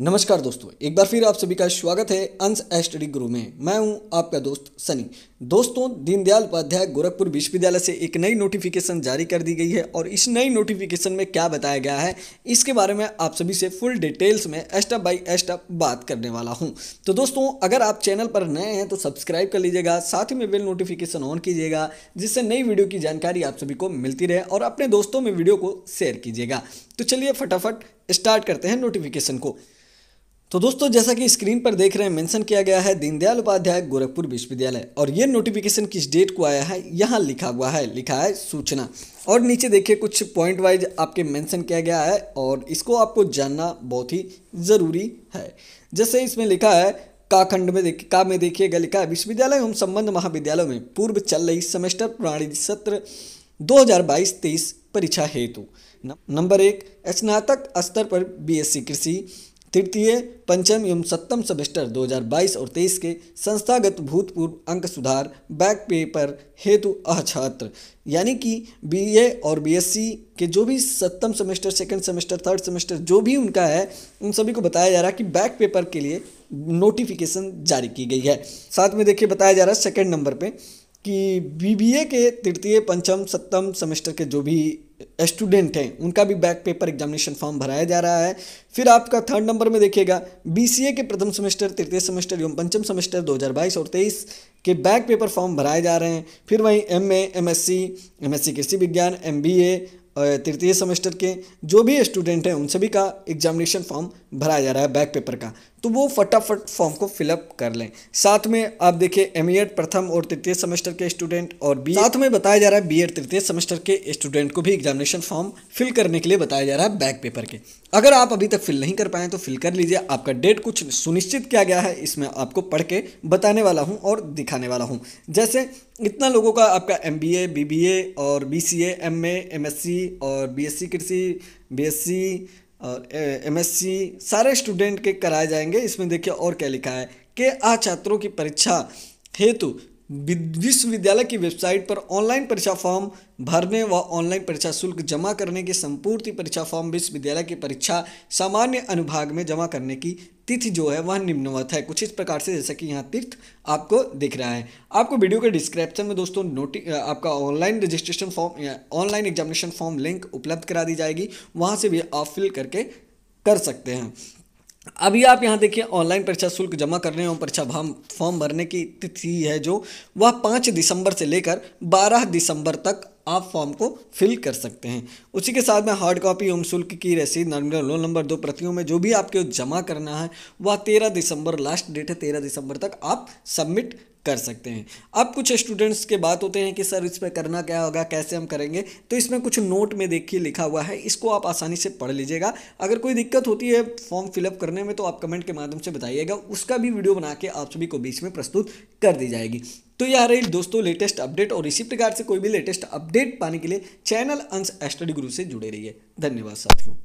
नमस्कार दोस्तों एक बार फिर आप सभी का स्वागत है अंश एस्टडी गुरु में मैं हूं आपका दोस्त सनी दोस्तों दीनदयाल उपाध्याय गोरखपुर विश्वविद्यालय से एक नई नोटिफिकेशन जारी कर दी गई है और इस नई नोटिफिकेशन में क्या बताया गया है इसके बारे में आप सभी से फुल डिटेल्स में स्टेप बाई स्टेप बात करने वाला हूँ तो दोस्तों अगर आप चैनल पर नए हैं तो सब्सक्राइब कर लीजिएगा साथ ही में बिल नोटिफिकेशन ऑन कीजिएगा जिससे नई वीडियो की जानकारी आप सभी को मिलती रहे और अपने दोस्तों में वीडियो को शेयर कीजिएगा तो चलिए फटाफट स्टार्ट करते हैं नोटिफिकेशन को तो दोस्तों जैसा कि स्क्रीन पर देख रहे हैं मेंशन किया गया है दीनदयाल उपाध्याय गोरखपुर विश्वविद्यालय और ये नोटिफिकेशन किस डेट को आया है यहाँ लिखा हुआ है लिखा है सूचना और नीचे देखिए कुछ पॉइंट वाइज आपके मेंशन किया गया है और इसको आपको जानना बहुत ही ज़रूरी है जैसे इसमें लिखा है काखंड में देखिए का में देखिएगा लिखा है विश्वविद्यालय एवं संबंध महाविद्यालयों में पूर्व चल रही सेमेस्टर प्रणाली सत्र दो हज़ार परीक्षा हेतु नंबर एक स्नातक स्तर पर बीएससी कृषि तृतीय पंचम एवं सप्तम सेमेस्टर 2022 और 23 के संस्थागत भूतपूर्व अंक सुधार बैक पेपर हेतु अछात्र यानी कि बीए और बीएससी के जो भी सप्तम semester second semester third semester जो भी उनका है उन सभी को बताया जा रहा है कि बैक पेपर के लिए नोटिफिकेशन जारी की गई है साथ में देखिए बताया जा रहा है सेकेंड नंबर पर कि बी के तृतीय पंचम सप्तम सेमेस्टर के जो भी स्टूडेंट हैं उनका भी बैक पेपर एग्जामिनेशन फॉर्म भराया जा रहा है फिर आपका थर्ड नंबर में देखिएगा बीसीए के प्रथम सेमेस्टर तृतीय सेमेस्टर एवं पंचम सेमेस्टर 2022 और 23 के बैक पेपर फॉर्म भराए जा रहे हैं फिर वहीं M A M S C M S C कृषि विज्ञान एम बी ए तृतीय सेमेस्टर के जो भी स्टूडेंट हैं उन सभी का एग्जामिनेशन फॉर्म भराया जा रहा है बैक पेपर का तो वो फटाफट फॉर्म को फिलअप कर लें साथ में आप देखिए एम e प्रथम और तृतीय सेमेस्टर के स्टूडेंट और बी e साथ में बताया जा रहा है बी e तृतीय सेमेस्टर के स्टूडेंट को भी एग्जामिनेशन फॉर्म फिल करने के लिए बताया जा रहा है बैक पेपर के अगर आप अभी तक फिल नहीं कर पाए तो फिल कर लीजिए आपका डेट कुछ सुनिश्चित किया गया है इसमें आपको पढ़ के बताने वाला हूँ और दिखाने वाला हूँ जैसे इतना लोगों का आपका M B A B B A और B C M A M S C और बी एस सी कृषि बी एस सी और एमएससी सारे स्टूडेंट के कराए जाएंगे इसमें देखिए और क्या लिखा है कि छात्रों की परीक्षा हेतु विश्वविद्यालय की वेबसाइट पर ऑनलाइन परीक्षा फॉर्म भरने व ऑनलाइन परीक्षा शुल्क जमा करने की संपूर्ति परीक्षा फॉर्म विश्वविद्यालय की परीक्षा सामान्य अनुभाग में जमा करने की तिथि जो है वह निम्नवत है कुछ इस प्रकार से जैसा कि यहाँ तीर्थ आपको दिख रहा है आपको वीडियो के डिस्क्रिप्शन में दोस्तों नोटि आपका online registration form online examination form link उपलब्ध करा दी जाएगी वहाँ से भी आप फिल करके कर सकते हैं अभी आप यहाँ देखिए ऑनलाइन परीक्षा शुल्क जमा करने और परीक्षा फॉर्म भरने की तिथि है जो वह पाँच दिसंबर से लेकर बारह दिसंबर तक आप फॉर्म को फिल कर सकते हैं उसी के साथ में हार्ड कॉपी एवं शुल्क की रसीद रोल नंबर दो प्रतियों में जो भी आपके जमा करना है वह तेरह दिसंबर लास्ट डेट है तेरह दिसंबर तक आप सबमिट कर सकते हैं अब कुछ स्टूडेंट्स के बात होते हैं कि सर इस पर करना क्या होगा कैसे हम करेंगे तो इसमें कुछ नोट में देखिए लिखा हुआ है इसको आप आसानी से पढ़ लीजिएगा अगर कोई दिक्कत होती है फॉर्म फिलअप करने में तो आप कमेंट के माध्यम से बताइएगा उसका भी वीडियो बना के आप सभी को बीच में प्रस्तुत कर दी जाएगी तो यह रही दोस्तों लेटेस्ट अपडेट और इसी प्रकार से कोई भी लेटेस्ट अपडेट पाने के लिए चैनल अंश स्टडी गुरु से जुड़े रहिए धन्यवाद साथियों